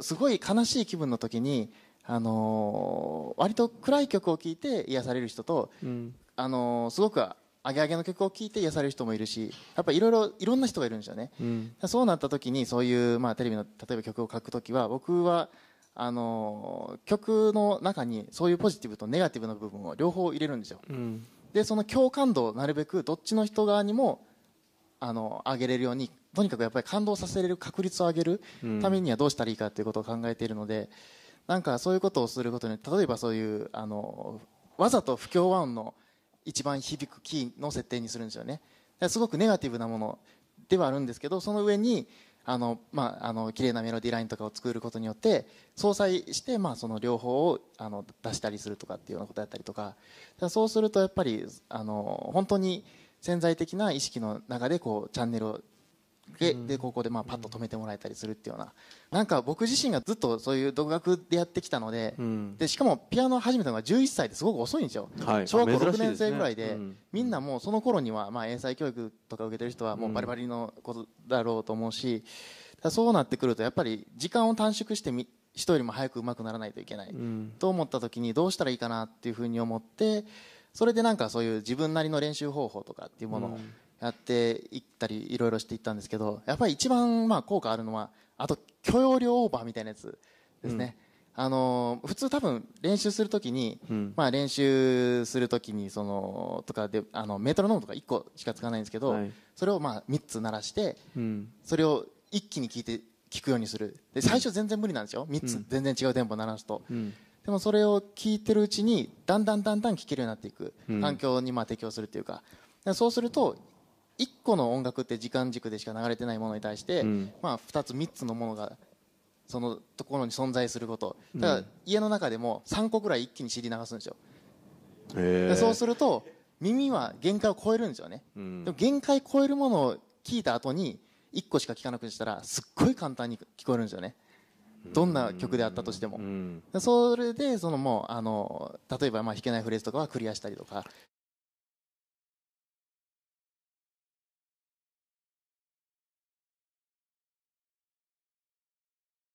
すごい悲しい気分の時に、あのー、割と暗い曲を聴いて癒される人と、うん、あのー、すごくアゲアゲの曲を聴いて癒される人もいるしやっぱいろいろいろんな人がいるんですよね、うん、そうなった時にそういう、まあ、テレビの例えば曲を書く時は僕はあのー、曲の中にそういうポジティブとネガティブな部分を両方入れるんですよ、うん、でその共感度をなるべくどっちの人側にもあの上げれるようにとにかくやっぱり感動させれる確率を上げるためにはどうしたらいいかということを考えているので、なんかそういうことをすることに例えばそういうあのわざと不協和音の一番響くキーの設定にするんですよねすごくネガティブなものではあるんですけどその上にあの、まあ、あの綺麗なメロディーラインとかを作ることによって相殺して、まあ、その両方をあの出したりするとかっていうようなことだったりとかそうするとやっぱりあの本当に潜在的な意識の中でこうチャンネルをででここでまあパッと止めてもらえたりするっていうようななんか僕自身がずっとそういう独学でやってきたのででしかもピアノ始めたのが11歳ですごく遅いんですよ、小学校6年生ぐらいで、みんなもうその頃にはまあ英才教育とか受けてる人はもうバリバリのことだろうと思うし、そうなってくるとやっぱり時間を短縮してみ人よりも早くうまくならないといけない、と思った時にどうしたらいいかなっていうふうに思ってそれでなんかそういう自分なりの練習方法とかっていうものを、やっていったりいろいろしていったんですけどやっぱり一番まあ効果あるのはあと許容量オーバーみたいなやつですね、うん、あの普通多分練習するときに、うん、まあ練習するときにそのとかであのメートロノームとか1個しか使わないんですけど、はい、それをまあ3つ鳴らして、うん、それを一気に聞いて聞くようにするで最初全然無理なんですよ3つ全然違うテンポ鳴らすと、でもそれを聞いてるうちにだんだんだんだん聞けるようになっていく環境にまあ適応するっていうかそうすると1個の音楽って時間軸でしか流れてないものに対して、うん、まあ、2つ3つのものがそのところに存在することだから家の中でも3個ぐらい一気に知り流すんですよ、えそうすると耳は限界を超えるんですよね、うん、でも限界超えるものを聞いた後に1個しか聞かなくしたらすっごい簡単に聞こえるんですよねどんな曲であったとしても、うん、それでそのもうあの例えばまあ弾けないフレーズとかはクリアしたりとか